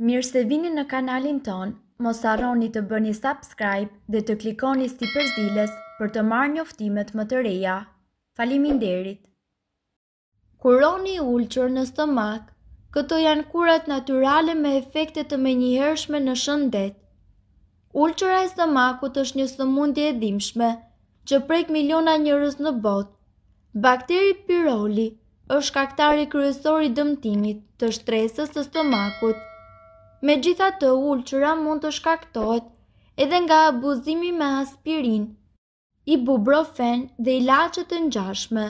Mirë se vini në kanalin ton, mos arroni të bëni subscribe dhe të klikoni si përzdiles për të marrë njoftimet më të reja. Falimin derit! Kuroni ulqër në stomak, këto janë kurat naturale me efektet të menjëhershme në shëndet. Ulqëra e stomakut është një sëmundje edhimshme që prek miliona njërës në botë. Bakteri pyroli është kaktari kryesori dëmtimit të shtresës të stomakut me gjitha të ulqëra mund të shkaktohet edhe nga abuzimi me aspirin, ibuprofen dhe lachet të njashme.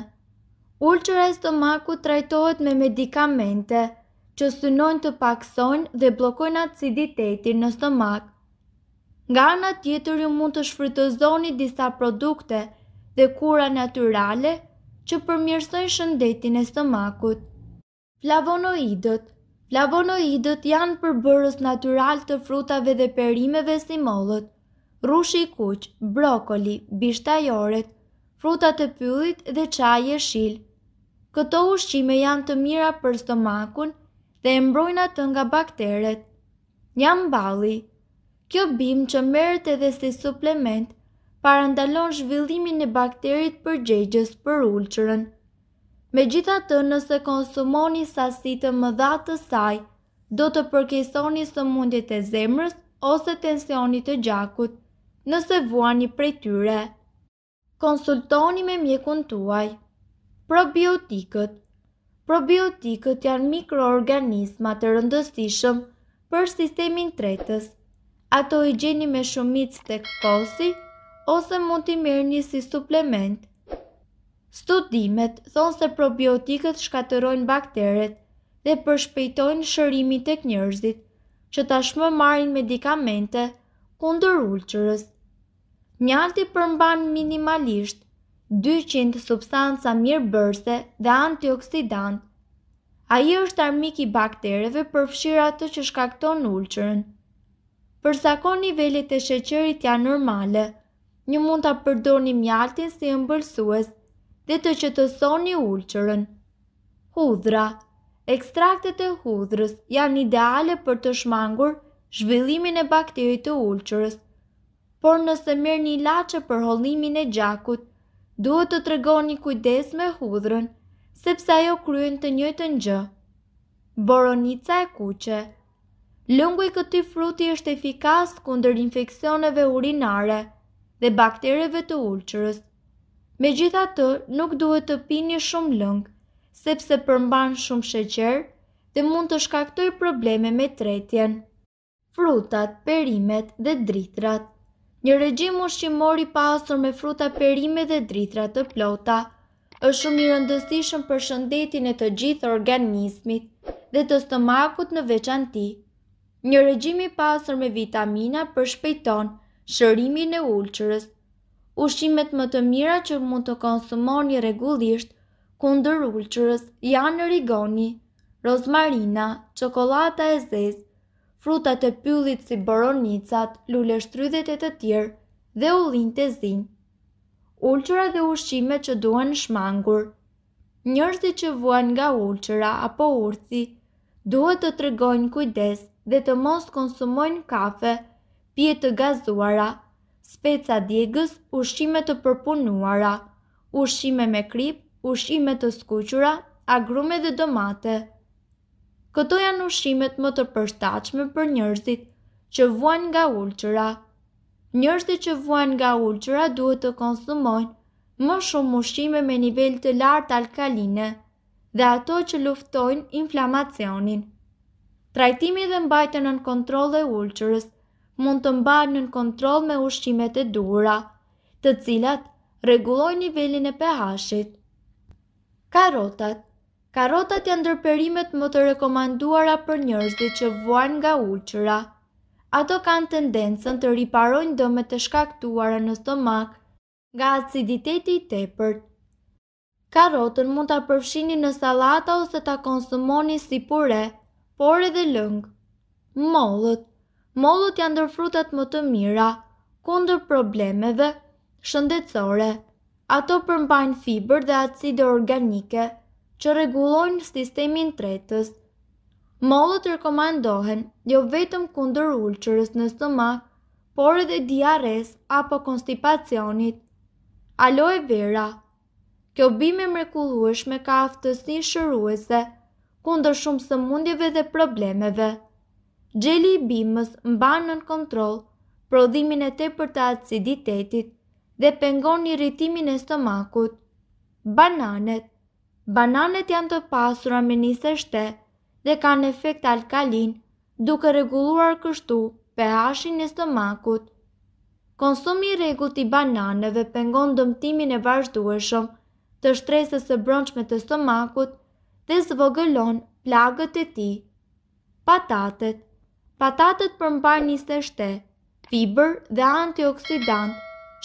Ulqëra e stomaku trajtohet me medikamente që synojnë të paksojnë dhe blokojnë aciditetin në stomak. Nga nga tjetër ju mund të shfrytëzoni disa produkte dhe kura naturale që përmirësojnë shëndetin e stomakut. Flavonoidët Flavonoidët janë përbërës natural të frutave dhe perimeve si mollët, rushi i kuq, brokoli, bishtajoret, frutat e pyllit dhe çaji e shil. Këto ushqime janë të mira për stomakun dhe e mbrojnë atë nga bakteret. Jam balli. Kjo bim që merret edhe si suplement parandalon zhvillimin e bakterit përgjegjës për ulçërën. Për Me gjitha të nëse konsumoni sasi të më dhatë të saj, do të përkesoni së mundit e zemrës ose tensionit e gjakut, nëse vuani prej tyre. Konsultoni me mjekun tuaj. Probiotikët Probiotikët janë mikroorganisma të rëndësishëm për sistemin tretës. Ato i gjeni me shumit stek posi ose mund t'i mirë një si suplementë. Studimet thonë se probiotikët shkaterojnë bakteret dhe përshpejtojnë shërimi të kënjërzit, që tashmë marin medikamente kundër ulqërës. Mjalti përmban minimalisht 200 substanca mirë bërse dhe antioksidant. A i është armik i baktereve përfshira të që shkakton ulqërën. Përsa ko nivellit e sheqerit janë normale, një mund të përdo një mjaltin si e mbëlsues, dhe të që të soni ulqërën. Hudra Ekstraktet e hudrës janë ideale për të shmangur zhvillimin e bakterit të ulqërës, por nëse mirë një lache për hollimin e gjakut, duhet të tregoni kujdes me hudrën, sepse ajo kryen të njëtë gjë. Boronica e kuqe Lëngu i këti fruti është efikas kunder infekcioneve urinare dhe baktereve të ulqërës. Me gjitha të, nuk duhet të pini shumë lëngë, sepse përmban shumë sheqer dhe mund të shkaktoj probleme me tretjen. Frutat, perimet dhe dritrat Një regjim ushqimor i pasur me fruta perime dhe dritra të plota është shumë i rëndësishëm për shëndetin e të gjithë organizmit dhe të stomakut në veçanti. Një regjim i pasur me vitamina përshpejton shërimin e ulqërës ushqimet më të mira që mund të konsumoni regullisht kundër ulqërës janë rigoni, rozmarina, qokolata e zezë, frutat e pyllit si boronicat, luleshtrydhet e të tjerë dhe ullin të zinë. Ulqëra dhe ushqimet që duen shmangur Njërësi që vuan nga ulqëra apo urci, duhet të tregojnë kujdes dhe të mos konsumojnë kafe, pje të gazuara, speca djegës, ushqime të përpunuara, ushqime me krip, ushqime të skuqura, agrume dhe domate. Këto janë ushqimet më të përstachme për njërzit që vuan nga ulqëra. Njërzit që vuan nga ulqëra duhet të konsumojnë më shumë ushqime me nivel të lartë alkaline dhe ato që luftojnë inflamacionin. Trajtimi dhe mbajtë në kontrole ulqërës, mund të mbarë në kontrol me ushqimet e dura, të cilat reguloj nivelin e pehashit. Karotat Karotat janë dërperimet më të rekomanduara për njërzdi që vuan nga ulqëra. Ato kanë tendencen të riparojnë dëmet të shkaktuara në stomak nga aciditeti i tepërt. Karotën mund të apërshini në salata ose të konsumoni si pure, por edhe lëngë. Mollët mollët janë ndër frutat më të mira kundër problemeve shëndetësore. Ato përmbajnë fiber dhe acide organike që rregullojnë sistemin tretës. Mollët rekomandohen jo vetëm kundër ulqërës në stomak, por edhe diares apo konstipacionit. Aloe vera Kjo bime mrekullueshme ka aftësi shëruese kundër shumë sëmundjeve dhe problemeve gjeli i bimës mbanë në kontrol prodhimin e te për të aciditetit dhe pengon një rritimin e stomakut. Bananet Bananet janë të pasura me një dhe kanë efekt alkalin duke reguluar kështu pH-in e stomakut. Konsumi i rregullt i bananeve pengon dëmtimin e vazhdueshëm të shtresës së brendshme të stomakut dhe zvogëlon plagët e tij. Patatet patatët përmbar njës të shte, fiber dhe antioksidant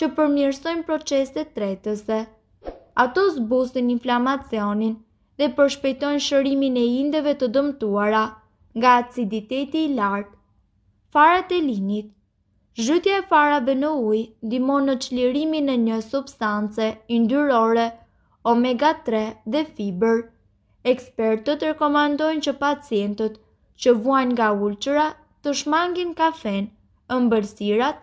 që përmjërsojnë proceset tretëse. Ato zbusën inflamacionin dhe përshpejtojnë shërimin e indeve të dëmtuara nga aciditeti i lartë. Farat e linit Zhytja e farave në ujë dimon në qlirimin e një substance, indyrore, omega 3 dhe fiber. Ekspertët rekomandojnë që pacientët që vuajnë nga ulqëra të shmangin kafen, ëmbërsirat,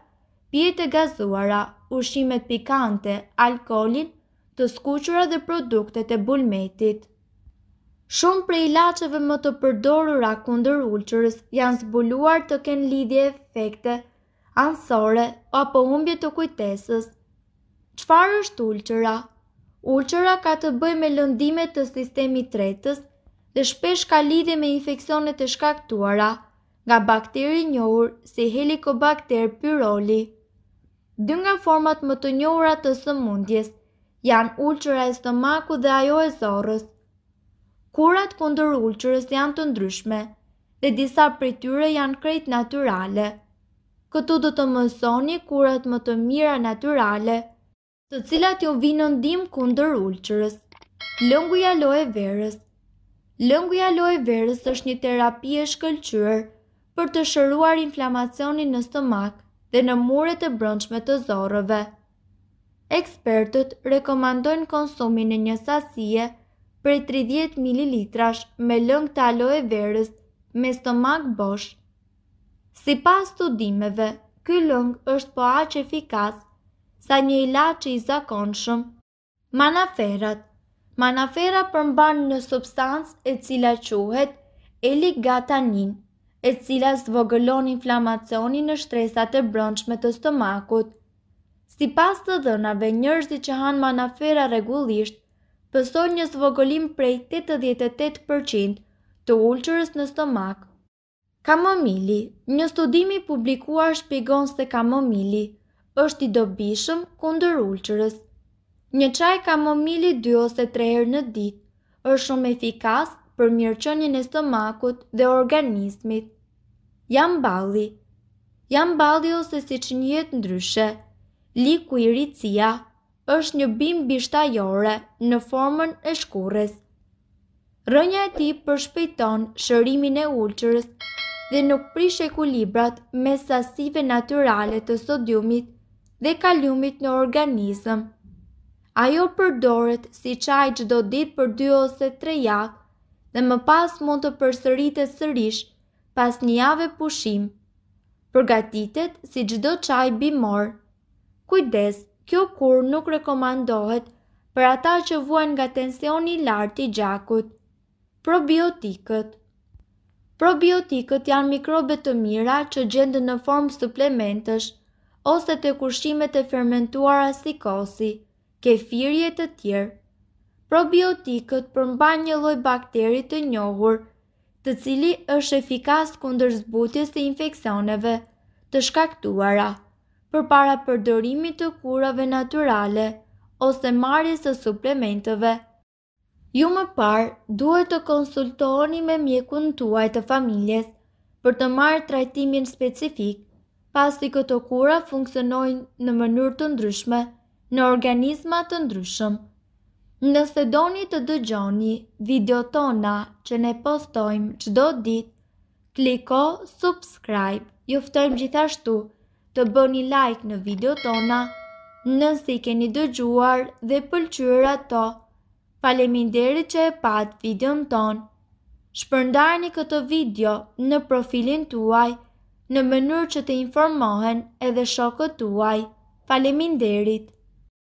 pjetë e gazuara, ushimet pikante, alkolin, të skuqura dhe produktet e bulmetit. Shumë prej lacheve më të përdorura kundër ulqërës janë zbuluar të kenë lidhje efekte, ansore apo humbje të kujtesës. Qfar është ulqëra? Ulqëra ka të bëj me lëndimet të sistemi tretës dhe shpesh ka lidhje me infekcionet e shkaktuara, nga bakteri njohur si Helicobacter pyroli. Dy nga format më të njohura të sëmundjes janë ulqëra e stomaku dhe ajo e zorës. Kurat kundër ulqërës janë të ndryshme dhe disa për tyre janë krejt naturale. Këtu do të mësoni kurat më të mira naturale të cilat jo vinë ndim kundër ulqërës. Lënguja loe verës Lënguja loe verës është një terapie shkëllqyrë për të shëruar inflamacionin në stomak dhe në muret të brëndshme të zorëve. Ekspertët rekomandojnë konsumin e një sasije për 30 ml me lëng të aloe verës me stomak bosh. Si pas studimeve, ky lëng është po aqë efikas sa një që i zakonshëm. Manaferat Manafera përmban në substancë e cila quhet eligatanin, e cila zvogëlon inflamacioni në shtresat e brëndshme të stomakut. Si pas të dhënave, njërzi që hanë manafera regullisht, pëson një zvogëlim prej 88% të ulqërës në stomak. Kamomili Një studimi publikuar shpigon se kamomili është i dobishëm kundër ulqërës. Një qaj kamomili 2 ose 3 herë në ditë është shumë efikas për mirëqënjën e stomakut dhe organismit. Jam balli. Jam balli ose si që njëtë ndryshe. Liku i ricia është një bim bishtajore në formën e shkurës. Rënja e ti përshpejton shërimin e ulqërës dhe nuk prish kulibrat me sasive naturale të sodiumit dhe kaliumit në organizëm. Ajo përdoret si qaj qdo dit për 2 ose 3 jakë dhe më pas mund të përsërit e sërish pas një jave pushim. Përgatitet si gjdo qaj bimor. Kujdes, kjo kur nuk rekomandohet për ata që vuan nga tensioni lartë i gjakut. Probiotikët Probiotikët janë mikrobet të mira që gjendë në formë suplementësh ose të kushimet e fermentuara si kosi, kefirje të tjerë probiotikët përmban një lloj bakteri të njohur, të cili është efikas kundër zbutjes të infekcioneve të shkaktuara përpara përdorimit të kurave natyrale ose marrjes së suplementeve. Ju më parë duhet të konsultoheni me mjekun tuaj të familjes për të marrë trajtimin specifik pasi këto kura funksionojnë në mënyrë të ndryshme në organizma të ndryshëm. Nëse doni të dëgjoni video tona që ne postojmë qdo dit, kliko subscribe, juftojmë gjithashtu të bëni like në video tona, nëse i keni dëgjuar dhe pëlqyra to, Faleminderit që e pat video në tonë. Shpërndarni këtë video në profilin tuaj në mënyrë që të informohen edhe shokët tuaj. Faleminderit.